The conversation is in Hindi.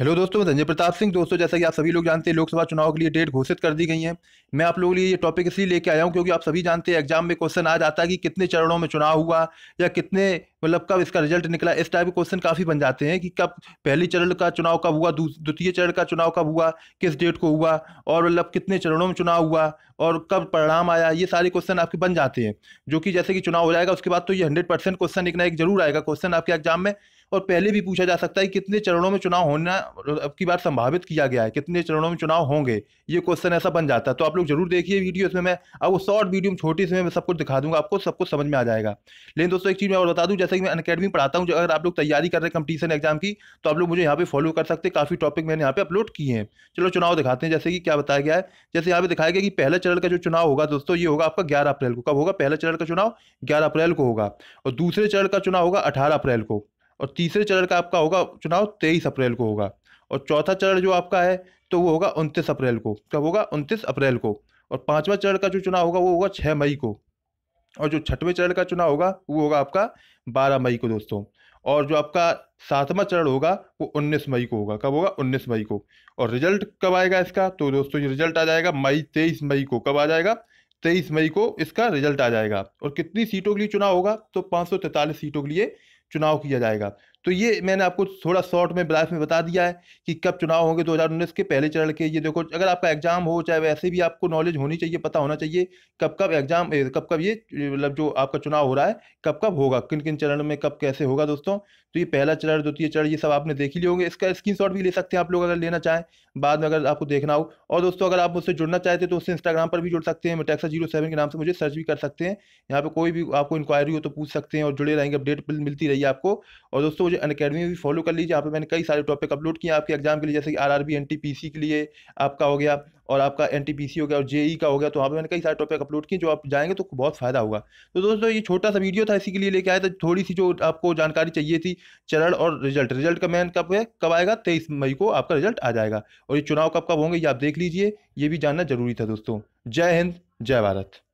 हेलो दोस्तों मैं संजय प्रताप सिंह दोस्तों जैसा कि आप सभी लोग जानते हैं लोकसभा चुनाव के लिए डेट घोषित कर दी गई है मैं आप लोगों के लिए ये टॉपिक इसलिए लेके आया हूँ क्योंकि आप सभी जानते हैं एग्जाम में क्वेश्चन आ जाता है कि कितने चरणों में चुनाव हुआ या कितने मतलब कब इसका रिजल्ट निकला इस टाइप के क्वेश्चन काफ़ी बन जाते हैं कि कब पहले चरण का चुनाव कब हुआ द्वितीय चरण का चुनाव कब हुआ किस डेट को हुआ और मतलब कितने चरणों में चुनाव हुआ और कब परिणाम आया ये सारे क्वेश्चन आपके बन जाते हैं जो कि जैसे कि चुनाव हो जाएगा उसके बाद तो ये हंड्रेड क्वेश्चन एक ना एक जरूर आएगा क्वेश्चन आपके एग्जाम में और पहले भी पूछा जा सकता है कितने चरणों में चुनाव होना अब की बार संभावित किया गया है कितने चरणों में चुनाव होंगे ये क्वेश्चन ऐसा बन जाता है तो आप लोग जरूर देखिए वीडियो इसमें मैं अब वो शॉर्ट वीडियो में छोटी से मैं सब कुछ दिखा दूंगा आपको सब कुछ समझ में आ जाएगा लेकिन दोस्तों एक चीज़ मैं और बता दूँ जैसे कि मैं अनकेडमी पढ़ाता हूँ अगर आप लोग तैयारी कर रहे हैं कंपटीशन एग्जाम की तो आप लोग मुझे यहाँ पर फॉलो कर सकते हैं काफ़ी टॉपिक मैंने यहाँ पे अपलोड किए हैं चलो चुनाव दिखाते हैं जैसे कि क्या बताया गया है जैसे यहाँ पे दिखाया गया कि पहले चरण का जो चुनाव होगा दोस्तों ये होगा आपका ग्यारह अप्रैल को कब होगा पहले चरण का चुनाव ग्यारह अप्रैल को होगा और दूसरे चरण का चुनाव होगा अठारह अप्रैल को और तीसरे चरण का आपका होगा चुनाव तेईस अप्रैल को होगा और चौथा चरण जो आपका है तो वो होगा उनतीस अप्रैल को कब होगा उनतीस अप्रैल को और पाँचवा चरण का जो चुनाव होगा वो होगा छः मई को और जो छठवें चरण का चुनाव होगा वो होगा आपका बारह मई को दोस्तों और जो आपका सातवां चरण होगा वो उन्नीस मई को होगा कब होगा उन्नीस मई को और रिजल्ट कब आएगा इसका तो दोस्तों ये रिजल्ट आ जाएगा मई तेईस मई को कब आ जाएगा तेईस मई को इसका रिजल्ट आ जाएगा और कितनी सीटों के लिए चुनाव होगा तो पाँच सीटों के लिए चुनाव किया जाएगा तो ये मैंने आपको थोड़ा शॉर्ट में ब्लाइफ में बता दिया है कि कब चुनाव होंगे 2019 के पहले चरण के ये देखो अगर आपका एग्जाम हो चाहे वैसे भी आपको नॉलेज होनी चाहिए पता होना चाहिए कब कब एग्जाम कब कब ये मतलब जो आपका चुनाव हो रहा है कब कब होगा किन किन चरण में कब कैसे होगा दोस्तों तो ये पहला चरण द्वितीय चरण ये सब आपने देख ही होंगे इसका स्क्रीन भी ले सकते हैं आप लोग अगर लेना चाहें बाद में अगर आपको देखना हो और दोस्तों अगर आप मुझसे जुड़ना चाहते हैं तो उससे इंस्टाग्राम पर भी जुड़ सकते हैं टैक्सा जीरो सेवन के नाम से मुझे सर्च भी कर सकते हैं यहाँ पर कोई भी आपको इंक्वायरी हो तो पूछ सकते हैं और जुड़े रहेंगे अपडेट मिलती रही आपको और दोस्तों कोच अकेडमी भी फॉलो कर लीजिए यहाँ पे मैंने कई सारे टॉपिक अपलोड किए आपके एग्जाम के लिए जैसे कि आर आर के लिए आपका हो गया और आपका एन टी पी सी हो गया और जे e का हो गया तो वहाँ पे मैंने कई सारे टॉपिक अपलोड किए जो आप जाएंगे तो बहुत फ़ायदा होगा तो दोस्तों ये छोटा सा वीडियो था इसी के लिए लेके आया था थोड़ी सी जो आपको जानकारी चाहिए थी चरण और रिजल्ट रिजल्ट का मैन कब है कब आएगा तेईस मई को आपका रिजल्ट आ जाएगा और ये चुनाव कब कब होंगे ये आप देख लीजिए ये भी जानना जरूरी था दोस्तों जय हिंद जय भारत